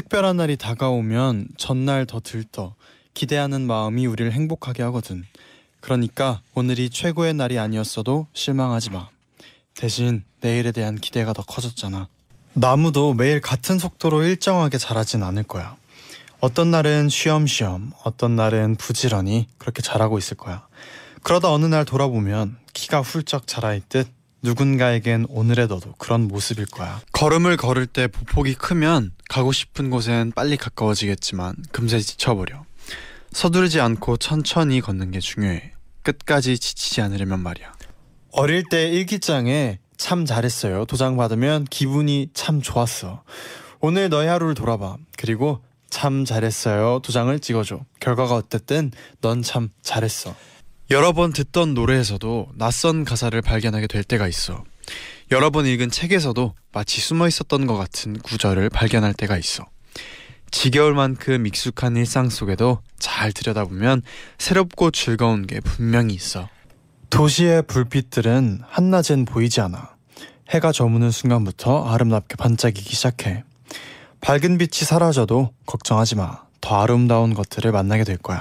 특별한 날이 다가오면 전날 더 들떠 기대하는 마음이 우리를 행복하게 하거든. 그러니까 오늘이 최고의 날이 아니었어도 실망하지 마. 대신 내일에 대한 기대가 더 커졌잖아. 나무도 매일 같은 속도로 일정하게 자라진 않을 거야. 어떤 날은 쉬엄쉬엄, 어떤 날은 부지런히 그렇게 자라고 있을 거야. 그러다 어느 날 돌아보면 키가 훌쩍 자라있듯 누군가에겐 오늘의 너도 그런 모습일 거야. 걸음을 걸을 때 보폭이 크면 가고 싶은 곳엔 빨리 가까워지겠지만 금세 지쳐버려. 서두르지 않고 천천히 걷는 게 중요해. 끝까지 지치지 않으려면 말이야. 어릴 때 일기장에 참 잘했어요. 도장 받으면 기분이 참 좋았어. 오늘 너의 하루를 돌아봐. 그리고 참 잘했어요. 도장을 찍어줘. 결과가 어쨌든 넌 참 잘했어. 여러 번 듣던 노래에서도 낯선 가사를 발견하게 될 때가 있어. 여러 번 읽은 책에서도 마치 숨어 있었던 것 같은 구절을 발견할 때가 있어. 지겨울 만큼 익숙한 일상 속에도 잘 들여다보면 새롭고 즐거운 게 분명히 있어. 도시의 불빛들은 한낮엔 보이지 않아. 해가 저무는 순간부터 아름답게 반짝이기 시작해. 밝은 빛이 사라져도 걱정하지 마. 더 아름다운 것들을 만나게 될 거야.